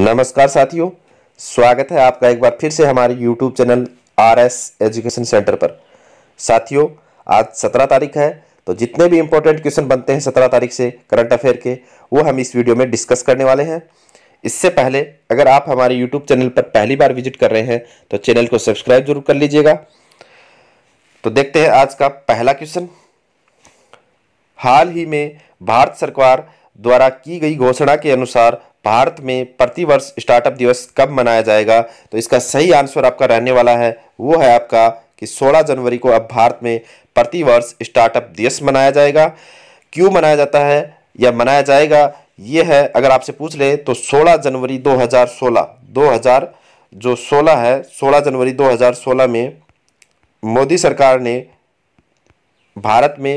नमस्कार साथियों स्वागत है आपका एक बार फिर से हमारे YouTube channel R S education centre पर साथियों आज सत्रह तारीख है तो जितने भी इम्पोर्टेंट क्वेश्चन बनते हैं सत्रह तारीख से करंट अफेयर के वो हम इस वीडियो में डिस्कस करने वाले हैं इससे पहले अगर आप हमारे यूट्यूब चैनल पर पहली बार विजिट कर रहे हैं तो चैनल को सब्सक्राइब जरूर कर लीजिएगा तो देखते हैं आज का पहला क्वेश्चन हाल ही में भारत सरकार द्वारा की गई घोषणा के अनुसार भारत में प्रतिवर्ष स्टार्टअप दिवस कब मनाया जाएगा तो इसका सही आंसर आपका रहने वाला है वो है आपका कि 16 जनवरी को अब भारत में प्रतिवर्ष स्टार्टअप दिवस मनाया जाएगा क्यों मनाया जाता है या मनाया जाएगा ये है अगर आपसे पूछ ले तो 16 जनवरी 2016 2000 जो 16 है 16 जनवरी 2016 में मोदी सरकार ने भारत में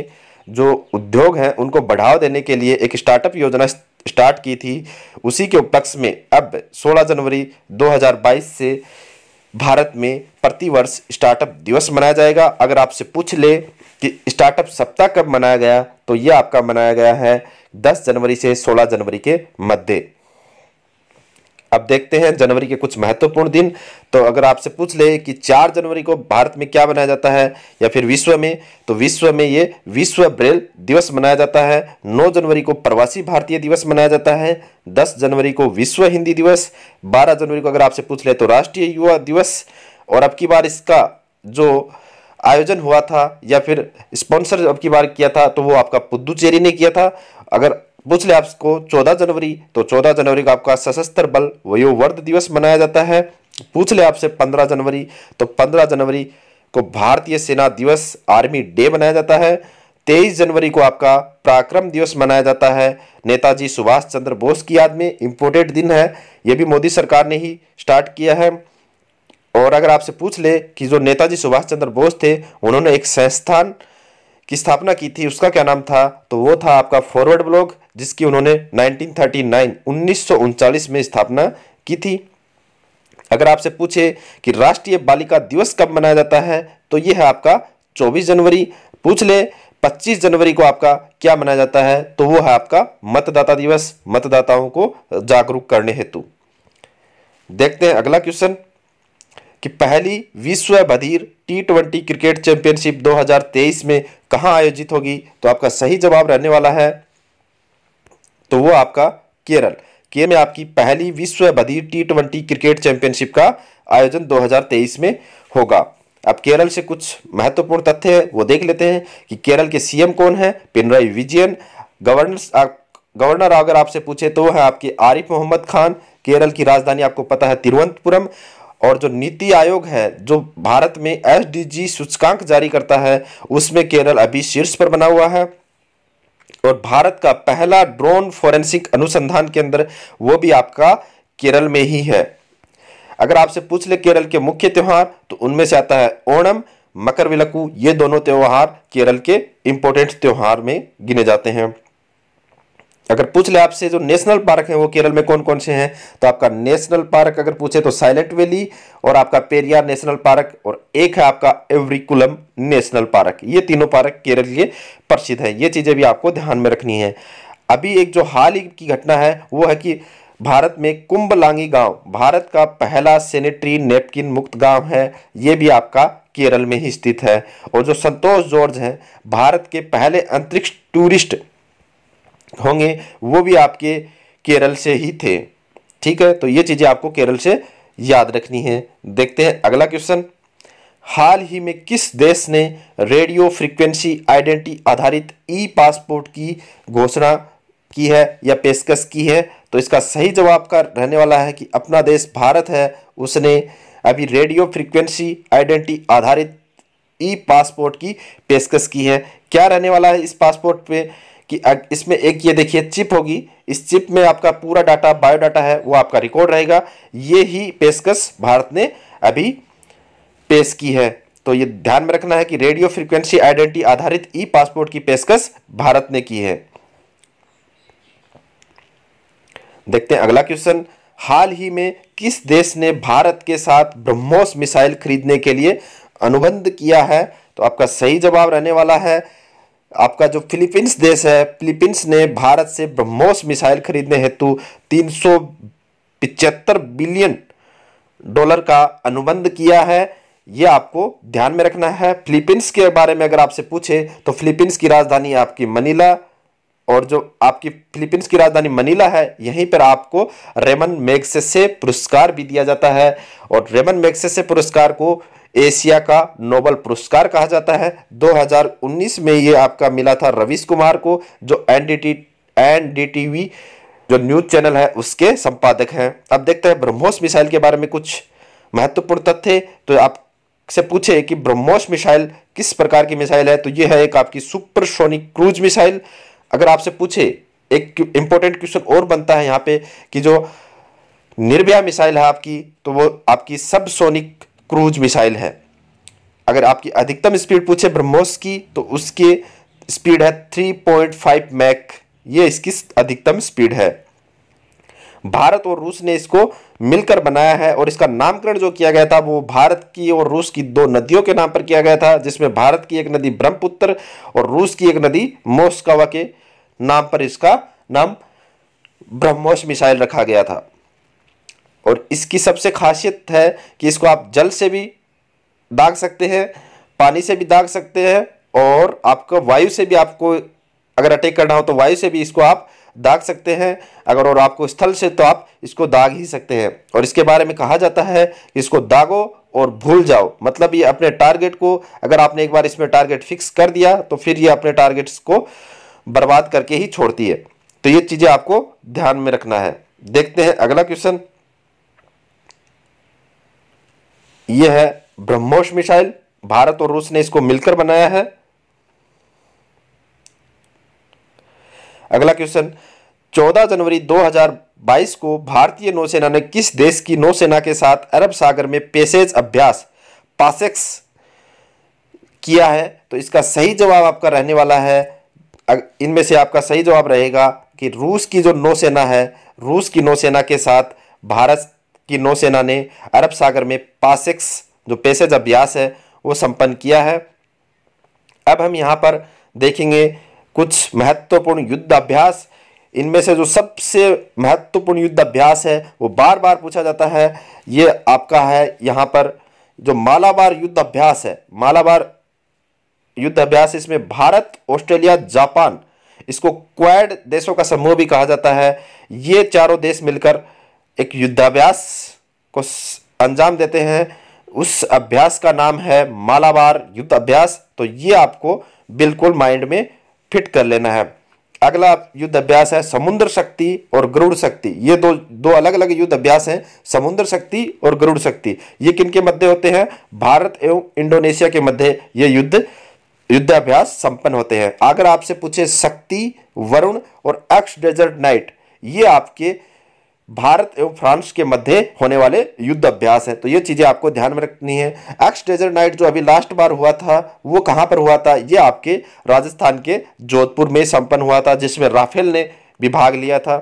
जो उद्योग हैं उनको बढ़ावा देने के लिए एक स्टार्टअप योजना स्टार्ट की थी उसी के उपलक्ष्य में अब 16 जनवरी 2022 से भारत में प्रतिवर्ष स्टार्टअप दिवस मनाया जाएगा अगर आपसे पूछ ले कि स्टार्टअप सप्ताह कब मनाया गया तो यह आपका मनाया गया है 10 जनवरी से 16 जनवरी के मध्य अब देखते हैं जनवरी के कुछ महत्वपूर्ण दिन तो अगर आपसे पूछ ले कि 4 जनवरी को भारत में क्या मनाया जाता है या फिर विश्व में तो विश्व में ये विश्व ब्रेल दिवस मनाया जाता है 9 जनवरी को प्रवासी भारतीय दिवस मनाया जाता है 10 जनवरी को विश्व हिंदी दिवस 12 जनवरी को अगर आपसे पूछ ले तो राष्ट्रीय युवा दिवस और अब की बार इसका जो आयोजन हुआ था या फिर स्पॉन्सर अब की बार किया था तो वो आपका पुद्दुचेरी ने किया था अगर पूछ ले आपको 14 जनवरी तो 14 जनवरी का आपका सशस्त्र बल वयोवर्ध दिवस मनाया जाता है पूछ ले आपसे 15 जनवरी तो 15 जनवरी को भारतीय सेना दिवस आर्मी डे मनाया जाता है 23 जनवरी को आपका पराक्रम दिवस मनाया जाता है नेताजी सुभाष चंद्र बोस की याद में इम्पोर्टेंट दिन है यह भी मोदी सरकार ने ही स्टार्ट किया है और अगर आपसे पूछ ले कि जो नेताजी सुभाष चंद्र बोस थे उन्होंने एक संस्थान की स्थापना की थी उसका क्या नाम था तो वो था आपका फॉरवर्ड ब्लॉक जिसकी उन्होंने 1939 1939 में स्थापना की थी अगर आपसे पूछे कि राष्ट्रीय बालिका दिवस कब मनाया जाता है तो यह है आपका 24 जनवरी पूछ ले 25 जनवरी को आपका क्या मनाया जाता है तो वो है आपका मतदाता दिवस मतदाताओं को जागरूक करने हेतु देखते हैं अगला क्वेश्चन कि पहली विश्व बधिर टी ट्वेंटी क्रिकेट चैंपियनशिप 2023 में कहां आयोजित होगी तो आपका सही जवाब रहने वाला है तो वो आपका केरल केरल में आपकी पहली विश्व बधिर टी ट्वेंटी क्रिकेट चैंपियनशिप का आयोजन 2023 में होगा अब केरल से कुछ महत्वपूर्ण तथ्य है वो देख लेते हैं कि केरल के सीएम कौन है पिनराई विजयन गवर्नर गवर्नर अगर आपसे पूछे तो है आपके आरिफ मोहम्मद खान केरल की राजधानी आपको पता है तिरुवनंतपुरम और जो नीति आयोग है जो भारत में एस सूचकांक जारी करता है उसमें केरल अभी शीर्ष पर बना हुआ है और भारत का पहला ड्रोन फोरेंसिक अनुसंधान केंद्र वो भी आपका केरल में ही है अगर आपसे पूछ ले केरल के मुख्य त्यौहार तो उनमें से आता है ओणम मकर विलकू ये दोनों त्यौहार केरल के इंपोर्टेंट त्यौहार में गिने जाते हैं अगर पूछ ले आपसे जो नेशनल पार्क है वो केरल में कौन कौन से हैं तो आपका नेशनल पार्क अगर पूछे तो साइलेंट वैली और आपका पेरियार नेशनल पार्क और एक है आपका एवरिकुलम नेशनल पार्क ये तीनों पार्क केरल के प्रसिद्ध हैं ये चीज़ें भी आपको ध्यान में रखनी है अभी एक जो हाल ही की घटना है वो है कि भारत में कुंभलांगी गांव भारत का पहला सेनेटरी नेपकिन मुक्त गांव है ये भी आपका केरल में ही स्थित है और जो संतोष जॉर्ज हैं भारत के पहले अंतरिक्ष टूरिस्ट होंगे वो भी आपके केरल से ही थे ठीक है तो ये चीज़ें आपको केरल से याद रखनी है देखते हैं अगला क्वेश्चन हाल ही में किस देश ने रेडियो फ्रीक्वेंसी आइडेंटिटी आधारित ई पासपोर्ट की घोषणा की है या पेशकश की है तो इसका सही जवाब का रहने वाला है कि अपना देश भारत है उसने अभी रेडियो फ्रीक्वेंसी आइडेंटिटी आधारित ई पासपोर्ट की पेशकश की है क्या रहने वाला है इस पासपोर्ट पे कि इसमें एक ये देखिए चिप होगी इस चिप में आपका पूरा डाटा बायोडाटा है वो आपका रिकॉर्ड रहेगा ये ही पेशकश भारत ने अभी पेश की है तो ये ध्यान में रखना है कि रेडियो फ्रिक्वेंसी आइडेंटिटी आधारित ई पासपोर्ट की पेशकश भारत ने की है देखते हैं अगला क्वेश्चन हाल ही में किस देश ने भारत के साथ ब्रह्मोस मिसाइल खरीदने के लिए अनुबंध किया है तो आपका सही जवाब रहने वाला है आपका जो फिलीपींस देश है फिलीपींस ने भारत से ब्रह्मोस मिसाइल खरीदने हेतु तीन बिलियन डॉलर का अनुबंध किया है यह आपको ध्यान में रखना है फिलीपींस के बारे में अगर आपसे पूछे तो फिलीपींस की राजधानी आपकी मनीला और जो आपकी फिलीपींस की राजधानी मनीला है यहीं पर आपको रेमन मैग्सेसे पुरस्कार भी दिया जाता है और रेमन मैग्सेसे पुरस्कार को एशिया का नोबल पुरस्कार कहा जाता है 2019 में ये आपका मिला था रवीश कुमार को जो एनडीटी एनडीटीवी जो न्यूज चैनल है उसके संपादक हैं अब देखते हैं ब्रह्मोस मिसाइल के बारे में कुछ महत्वपूर्ण तथ्य तो आप से पूछे कि ब्रह्मोस मिसाइल किस प्रकार की मिसाइल है तो ये है एक आपकी सुपरसोनिक क्रूज मिसाइल अगर आपसे पूछे एक इंपॉर्टेंट क्वेश्चन और बनता है यहाँ पे कि जो निर्भया मिसाइल है आपकी तो वो आपकी सबसोनिक क्रूज मिसाइल है अगर आपकी अधिकतम स्पीड पूछे ब्रह्मोस की तो उसके स्पीड है 3.5 मैक ये इसकी अधिकतम स्पीड है भारत और रूस ने इसको मिलकर बनाया है और इसका नामकरण जो किया गया था वो भारत की और रूस की दो नदियों के नाम पर किया गया था जिसमें भारत की एक नदी ब्रह्मपुत्र और रूस की एक नदी मोस्कवा के नाम पर इसका नाम ब्रह्मोस मिसाइल रखा गया था और इसकी सबसे खासियत है कि इसको आप जल से भी दाग सकते हैं पानी से भी दाग सकते हैं और आपको वायु से भी आपको अगर अटैक करना हो तो वायु से भी इसको आप दाग सकते हैं अगर और आपको स्थल से तो आप इसको दाग ही सकते हैं और इसके बारे में कहा जाता है कि इसको दागो और भूल जाओ मतलब ये अपने टारगेट को अगर आपने एक बार इसमें टारगेट फिक्स कर दिया तो फिर ये अपने टारगेट्स को बर्बाद करके ही छोड़ती है तो ये चीज़ें आपको ध्यान में रखना है देखते हैं अगला क्वेश्चन ये है ब्रह्मोस मिसाइल भारत और रूस ने इसको मिलकर बनाया है अगला क्वेश्चन 14 जनवरी 2022 को भारतीय नौसेना ने किस देश की नौसेना के साथ अरब सागर में पेसेज अभ्यास पासेक्स किया है तो इसका सही जवाब आपका रहने वाला है इनमें से आपका सही जवाब रहेगा कि रूस की जो नौसेना है रूस की नौसेना के साथ भारत कि नौसेना ने अरब सागर में पासिक्स जो पेसेज अभ्यास है वो संपन्न किया है अब हम यहाँ पर देखेंगे कुछ महत्वपूर्ण युद्ध अभ्यास इनमें से जो सबसे महत्वपूर्ण युद्ध अभ्यास है वो बार बार पूछा जाता है ये आपका है यहाँ पर जो मालाबार युद्ध अभ्यास है मालाबार युद्ध अभ्यास इसमें भारत ऑस्ट्रेलिया जापान इसको क्वाड देशों का समूह भी कहा जाता है ये चारों देश मिलकर एक युद्धाभ्यास को अंजाम देते हैं उस अभ्यास का नाम है मालाबार युद्ध अभ्यास तो ये आपको बिल्कुल माइंड में फिट कर लेना है अगला युद्ध अभ्यास है समुद्र शक्ति और गरुड़ शक्ति ये दो दो अलग अलग युद्ध अभ्यास हैं समुद्र शक्ति और गरुड़ शक्ति ये किन के मध्य होते हैं भारत एवं इंडोनेशिया के मध्य ये युद्ध युद्धाभ्यास संपन्न होते हैं अगर आपसे पूछे शक्ति वरुण और एक्स डेजर्ट नाइट ये आपके भारत एवं फ्रांस के मध्य होने वाले युद्ध अभ्यास है तो ये चीज़ें आपको ध्यान में रखनी है एक्स डेजर्ट नाइट जो अभी लास्ट बार हुआ था वो कहां पर हुआ था ये आपके राजस्थान के जोधपुर में संपन्न हुआ था जिसमें राफेल ने भी भाग लिया था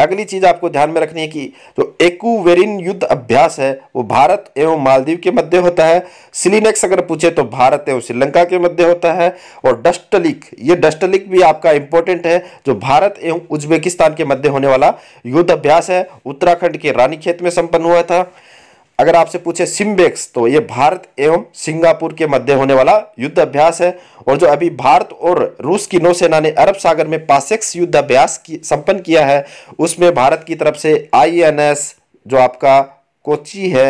अगली चीज़ आपको ध्यान में रखनी है कि जो एकूवेरिन युद्ध अभ्यास है वो भारत एवं मालदीव के मध्य होता है सिलीनेक्स अगर पूछे तो भारत एवं श्रीलंका के मध्य होता है और डस्टलिक ये डस्टलिक भी आपका इंपॉर्टेंट है जो भारत एवं उज्बेकिस्तान के मध्य होने वाला युद्ध अभ्यास है उत्तराखंड के रानी में संपन्न हुआ था अगर आपसे पूछे सिम्बेक्स तो ये भारत एवं सिंगापुर के मध्य होने वाला युद्ध अभ्यास है और जो अभी भारत और रूस की नौसेना ने अरब सागर में पासेक्स युद्ध अभ्यास की संपन्न किया है उसमें भारत की तरफ से आईएनएस जो आपका कोची है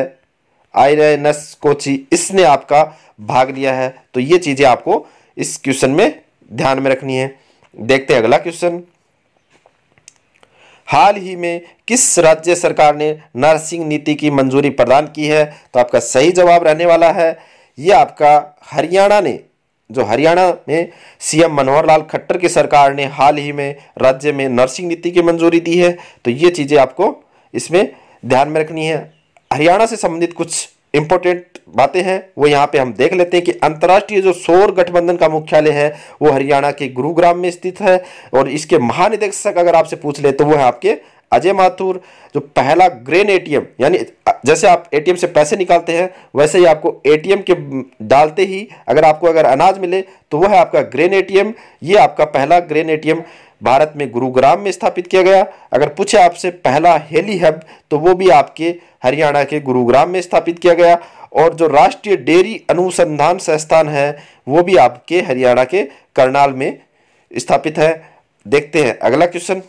आईएनएस कोची इसने आपका भाग लिया है तो ये चीज़ें आपको इस क्वेश्चन में ध्यान में रखनी है देखते हैं अगला क्वेश्चन हाल ही में किस राज्य सरकार ने नर्सिंग नीति की मंजूरी प्रदान की है तो आपका सही जवाब रहने वाला है ये आपका हरियाणा ने जो हरियाणा में सीएम मनोहर लाल खट्टर की सरकार ने हाल ही में राज्य में नर्सिंग नीति की मंजूरी दी है तो ये चीज़ें आपको इसमें ध्यान में रखनी है हरियाणा से संबंधित कुछ इंपॉर्टेंट बातें हैं वो यहाँ पे हम देख लेते हैं कि अंतर्राष्ट्रीय जो सौर गठबंधन का मुख्यालय है वो हरियाणा के गुरुग्राम में स्थित है और इसके महानिदेशक अगर आपसे पूछ ले तो वो है आपके अजय माथुर जो पहला ग्रेन एटीएम यानी जैसे आप एटीएम से पैसे निकालते हैं वैसे ही आपको एटीएम के डालते ही अगर आपको अगर अनाज मिले तो वह है आपका ग्रेन एटीएम ये आपका पहला ग्रेन एटीएम भारत में गुरुग्राम में स्थापित किया गया अगर पूछे आपसे पहला हेली हब तो वो भी आपके हरियाणा के गुरुग्राम में स्थापित किया गया और जो राष्ट्रीय डेयरी अनुसंधान संस्थान है वो भी आपके हरियाणा के करनाल में स्थापित है देखते हैं अगला क्वेश्चन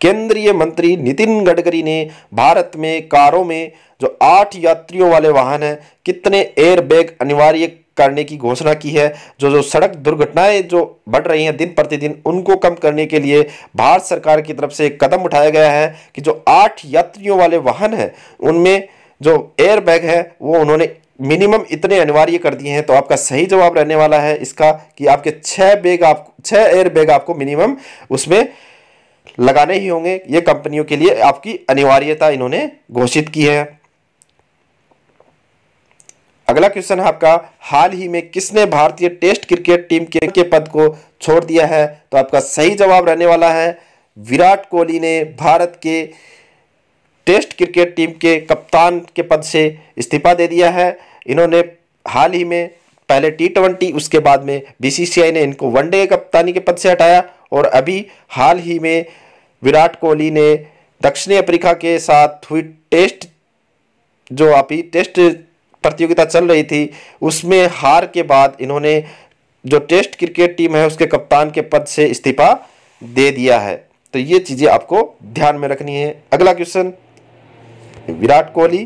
केंद्रीय मंत्री नितिन गडकरी ने भारत में कारों में जो आठ यात्रियों वाले वाहन हैं कितने एयरबैग अनिवार्य करने की घोषणा की है जो जो सड़क दुर्घटनाएं जो बढ़ रही हैं दिन प्रतिदिन उनको कम करने के लिए भारत सरकार की तरफ से एक कदम उठाया गया है कि जो आठ यात्रियों वाले वाहन हैं उनमें जो एयर बैग है वो उन्होंने मिनिमम इतने अनिवार्य कर दिए हैं तो आपका सही जवाब रहने वाला है इसका कि आपके छः बैग आप छः एयर बैग आपको मिनिमम उसमें लगाने ही होंगे ये कंपनियों के लिए आपकी अनिवार्यता इन्होंने घोषित की है अगला क्वेश्चन है आपका हाल ही में किसने भारतीय टेस्ट क्रिकेट टीम के, के पद को छोड़ दिया है तो आपका सही जवाब रहने वाला है विराट कोहली ने भारत के टेस्ट क्रिकेट टीम के कप्तान के पद से इस्तीफा दे दिया है इन्होंने हाल ही में पहले टी ट्वेंटी उसके बाद में बी ने इनको वनडे कप्तानी के पद से हटाया और अभी हाल ही में विराट कोहली ने दक्षिणी अफ्रीका के साथ हुई टेस्ट जो अभी टेस्ट प्रतियोगिता चल रही थी उसमें हार के बाद इन्होंने जो टेस्ट क्रिकेट टीम है उसके कप्तान के पद से इस्तीफा दे दिया है तो ये चीज़ें आपको ध्यान में रखनी है अगला क्वेश्चन विराट कोहली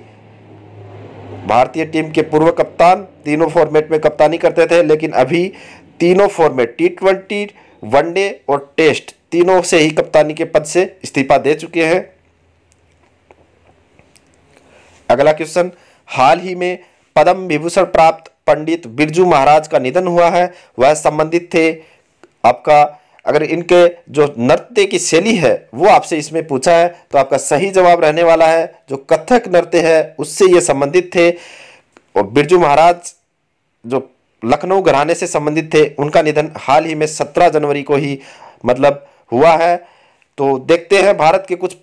भारतीय टीम के पूर्व कप्तान तीनों फॉर्मेट में कप्तानी करते थे लेकिन अभी तीनों फॉर्मेट टी वनडे और टेस्ट तीनों से ही कप्तानी के पद से इस्तीफा दे चुके हैं अगला क्वेश्चन हाल ही में पद्म विभूषण प्राप्त पंडित बिरजू महाराज का निधन हुआ है वह संबंधित थे आपका अगर इनके जो नृत्य की शैली है वो आपसे इसमें पूछा है तो आपका सही जवाब रहने वाला है जो कथक नृत्य है उससे ये संबंधित थे और बिरजू महाराज जो लखनऊ घराने से संबंधित थे उनका निधन हाल ही में सत्रह जनवरी को ही मतलब हुआ है तो देखते हैं भारत के कुछ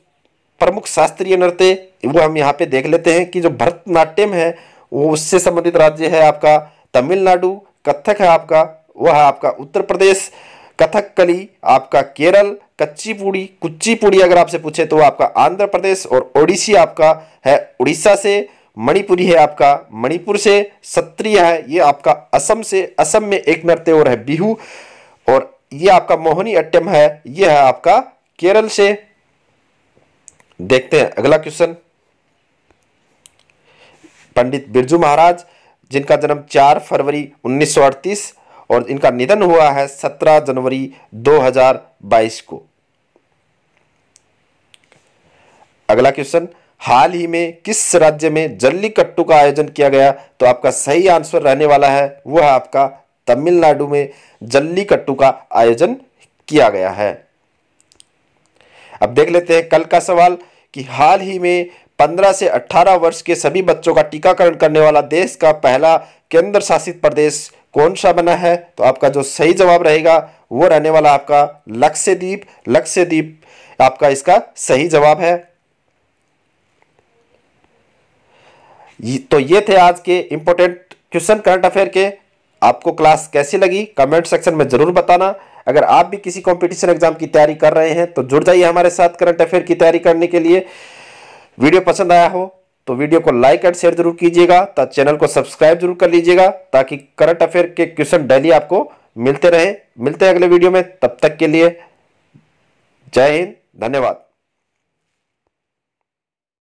प्रमुख शास्त्रीय नृत्य वो हम यहाँ पे देख लेते हैं कि जो भरतनाट्यम है वो उससे संबंधित राज्य है आपका तमिलनाडु कथक है आपका वह है आपका उत्तर प्रदेश कथकली आपका केरल कच्चीपुड़ी पूड़ी अगर आपसे पूछे तो आपका आंध्र प्रदेश और ओडिशी आपका है उड़ीसा से मणिपुरी है आपका मणिपुर से सत्रिय है ये आपका असम से असम में एक नृत्य और है बिहू और ये आपका मोहनी अट्टम है ये है आपका केरल से देखते हैं अगला क्वेश्चन पंडित बिरजू महाराज जिनका जन्म 4 फरवरी 1938 और इनका निधन हुआ है 17 जनवरी 2022 को अगला क्वेश्चन हाल ही में किस राज्य में जल्लीकट्टू का आयोजन किया गया तो आपका सही आंसर रहने वाला है वह है आपका तमिलनाडु में जल्लीकट्टू का आयोजन किया गया है अब देख लेते हैं कल का सवाल कि हाल ही में पंद्रह से अट्ठारह वर्ष के सभी बच्चों का टीकाकरण करने वाला देश का पहला केंद्र शासित प्रदेश कौन सा बना है तो आपका जो सही जवाब रहेगा वो रहने वाला आपका लक्षद्वीप लक्षद्वीप आपका इसका सही जवाब है तो ये थे आज के इंपॉर्टेंट क्वेश्चन करंट अफेयर के आपको क्लास कैसी लगी कमेंट सेक्शन में ज़रूर बताना अगर आप भी किसी कंपटीशन एग्जाम की तैयारी कर रहे हैं तो जुड़ जाइए हमारे साथ करंट अफेयर की तैयारी करने के लिए वीडियो पसंद आया हो तो वीडियो को लाइक एंड शेयर जरूर कीजिएगा तो चैनल को सब्सक्राइब जरूर कर लीजिएगा ताकि करंट अफेयर के क्वेश्चन डेली आपको मिलते रहे मिलते हैं अगले वीडियो में तब तक के लिए जय हिंद धन्यवाद